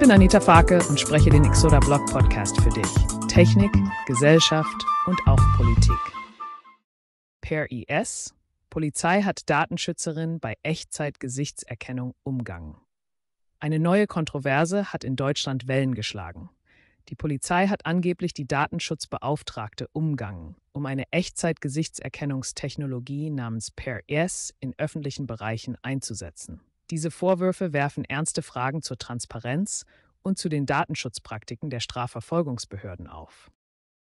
bin Anita Farke und spreche den Exoda Blog Podcast für dich. Technik, Gesellschaft und auch Politik. Per IS, Polizei hat Datenschützerin bei Echtzeitgesichtserkennung umgangen. Eine neue Kontroverse hat in Deutschland Wellen geschlagen. Die Polizei hat angeblich die Datenschutzbeauftragte umgangen, um eine Echtzeitgesichtserkennungstechnologie namens Per-S in öffentlichen Bereichen einzusetzen. Diese Vorwürfe werfen ernste Fragen zur Transparenz und zu den Datenschutzpraktiken der Strafverfolgungsbehörden auf.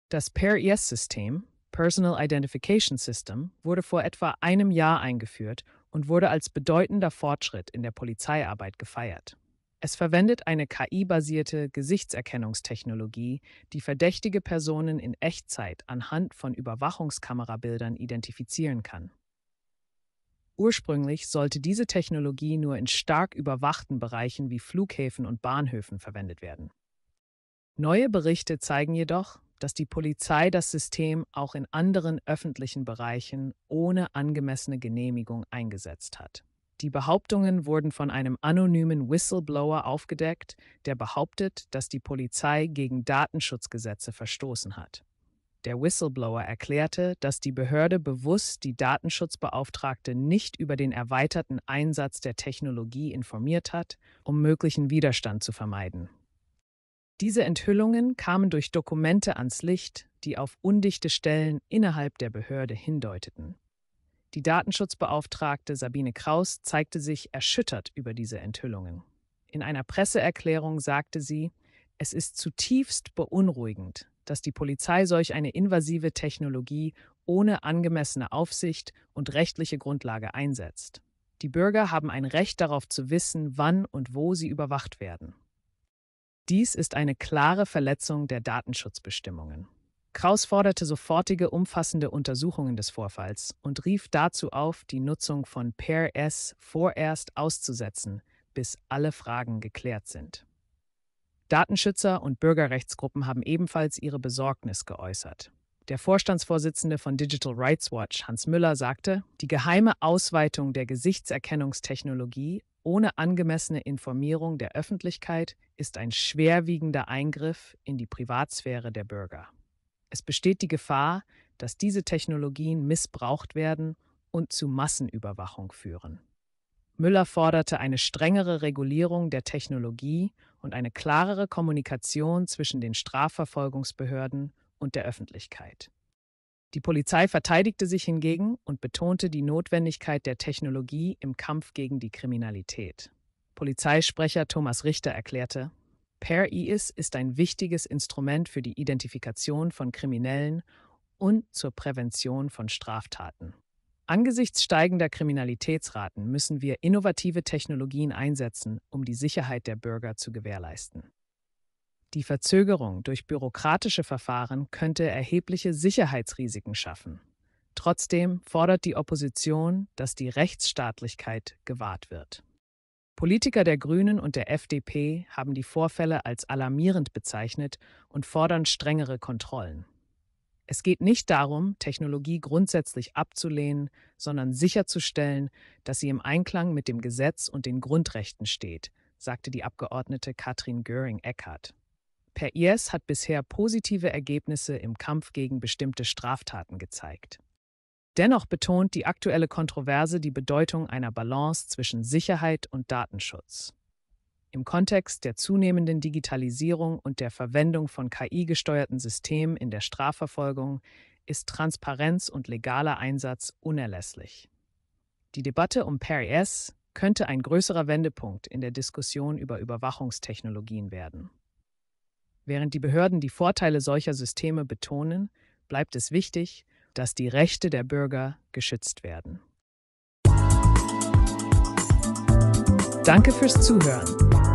Das PER-IS-System, Personal Identification System, wurde vor etwa einem Jahr eingeführt und wurde als bedeutender Fortschritt in der Polizeiarbeit gefeiert. Es verwendet eine KI-basierte Gesichtserkennungstechnologie, die verdächtige Personen in Echtzeit anhand von Überwachungskamerabildern identifizieren kann. Ursprünglich sollte diese Technologie nur in stark überwachten Bereichen wie Flughäfen und Bahnhöfen verwendet werden. Neue Berichte zeigen jedoch, dass die Polizei das System auch in anderen öffentlichen Bereichen ohne angemessene Genehmigung eingesetzt hat. Die Behauptungen wurden von einem anonymen Whistleblower aufgedeckt, der behauptet, dass die Polizei gegen Datenschutzgesetze verstoßen hat. Der Whistleblower erklärte, dass die Behörde bewusst die Datenschutzbeauftragte nicht über den erweiterten Einsatz der Technologie informiert hat, um möglichen Widerstand zu vermeiden. Diese Enthüllungen kamen durch Dokumente ans Licht, die auf undichte Stellen innerhalb der Behörde hindeuteten. Die Datenschutzbeauftragte Sabine Kraus zeigte sich erschüttert über diese Enthüllungen. In einer Presseerklärung sagte sie, es ist zutiefst beunruhigend, dass die Polizei solch eine invasive Technologie ohne angemessene Aufsicht und rechtliche Grundlage einsetzt. Die Bürger haben ein Recht darauf zu wissen, wann und wo sie überwacht werden. Dies ist eine klare Verletzung der Datenschutzbestimmungen. Kraus forderte sofortige umfassende Untersuchungen des Vorfalls und rief dazu auf, die Nutzung von PRS vorerst auszusetzen, bis alle Fragen geklärt sind. Datenschützer und Bürgerrechtsgruppen haben ebenfalls ihre Besorgnis geäußert. Der Vorstandsvorsitzende von Digital Rights Watch, Hans Müller, sagte, die geheime Ausweitung der Gesichtserkennungstechnologie ohne angemessene Informierung der Öffentlichkeit ist ein schwerwiegender Eingriff in die Privatsphäre der Bürger. Es besteht die Gefahr, dass diese Technologien missbraucht werden und zu Massenüberwachung führen. Müller forderte eine strengere Regulierung der Technologie und eine klarere Kommunikation zwischen den Strafverfolgungsbehörden und der Öffentlichkeit. Die Polizei verteidigte sich hingegen und betonte die Notwendigkeit der Technologie im Kampf gegen die Kriminalität. Polizeisprecher Thomas Richter erklärte, Per is ist ein wichtiges Instrument für die Identifikation von Kriminellen und zur Prävention von Straftaten. Angesichts steigender Kriminalitätsraten müssen wir innovative Technologien einsetzen, um die Sicherheit der Bürger zu gewährleisten. Die Verzögerung durch bürokratische Verfahren könnte erhebliche Sicherheitsrisiken schaffen. Trotzdem fordert die Opposition, dass die Rechtsstaatlichkeit gewahrt wird. Politiker der Grünen und der FDP haben die Vorfälle als alarmierend bezeichnet und fordern strengere Kontrollen. Es geht nicht darum, Technologie grundsätzlich abzulehnen, sondern sicherzustellen, dass sie im Einklang mit dem Gesetz und den Grundrechten steht, sagte die Abgeordnete Katrin Göring-Eckardt. Per IS hat bisher positive Ergebnisse im Kampf gegen bestimmte Straftaten gezeigt. Dennoch betont die aktuelle Kontroverse die Bedeutung einer Balance zwischen Sicherheit und Datenschutz. Im Kontext der zunehmenden Digitalisierung und der Verwendung von KI-gesteuerten Systemen in der Strafverfolgung ist Transparenz und legaler Einsatz unerlässlich. Die Debatte um Perry könnte ein größerer Wendepunkt in der Diskussion über Überwachungstechnologien werden. Während die Behörden die Vorteile solcher Systeme betonen, bleibt es wichtig, dass die Rechte der Bürger geschützt werden. Danke fürs Zuhören.